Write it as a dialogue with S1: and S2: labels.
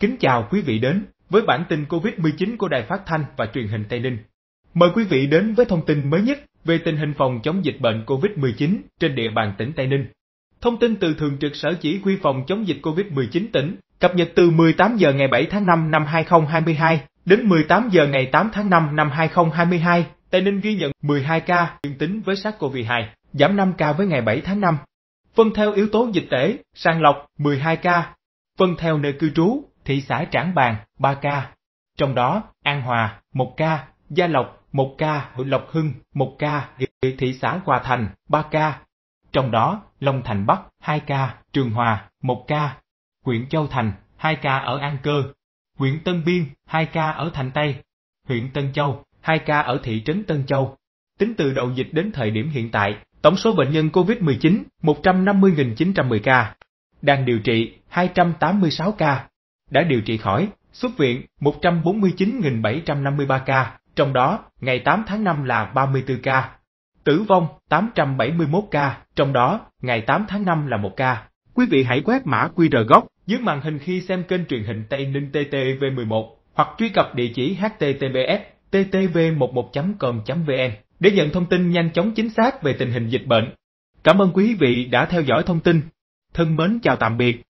S1: Kính chào quý vị đến với bản tin COVID-19 của Đài Phát thanh và Truyền hình Tây Ninh. Mời quý vị đến với thông tin mới nhất về tình hình phòng chống dịch bệnh COVID-19 trên địa bàn tỉnh Tây Ninh. Thông tin từ Thường trực Sở Chỉ huy phòng chống dịch COVID-19 tỉnh cập nhật từ 18 giờ ngày 7 tháng 5 năm 2022 đến 18 giờ ngày 8 tháng 5 năm 2022, Tây Ninh ghi nhận 12 ca dương tính với SARS-CoV-2, giảm 5 ca với ngày 7 tháng 5. Phân theo yếu tố dịch tễ, sàng lọc 12 ca. Phân theo nơi cư trú thị xã Trảng Bàng 3 ca, trong đó An Hòa 1 ca, Gia Lộc 1 ca, Lộc Hưng 1 ca, thị xã Hòa Thành 3 ca, trong đó Long Thành Bắc 2 ca, Trường Hòa 1 ca, huyện Châu Thành 2 ca ở An Cơ, huyện Tân Biên 2 ca ở Thành Tây, huyện Tân Châu 2 ca ở thị trấn Tân Châu. Tính từ đầu dịch đến thời điểm hiện tại, tổng số bệnh nhân COVID-19 150.910 ca, đang điều trị 286 ca, đã điều trị khỏi, xuất viện 149.753 ca, trong đó ngày 8 tháng 5 là 34 ca, tử vong 871 ca, trong đó ngày 8 tháng 5 là 1 ca. Quý vị hãy quét mã QR gốc dưới màn hình khi xem kênh truyền hình Tây Ninh TTV11 hoặc truy cập địa chỉ https ttv11.com.vn để nhận thông tin nhanh chóng chính xác về tình hình dịch bệnh. Cảm ơn quý vị đã theo dõi thông tin. Thân mến chào tạm biệt.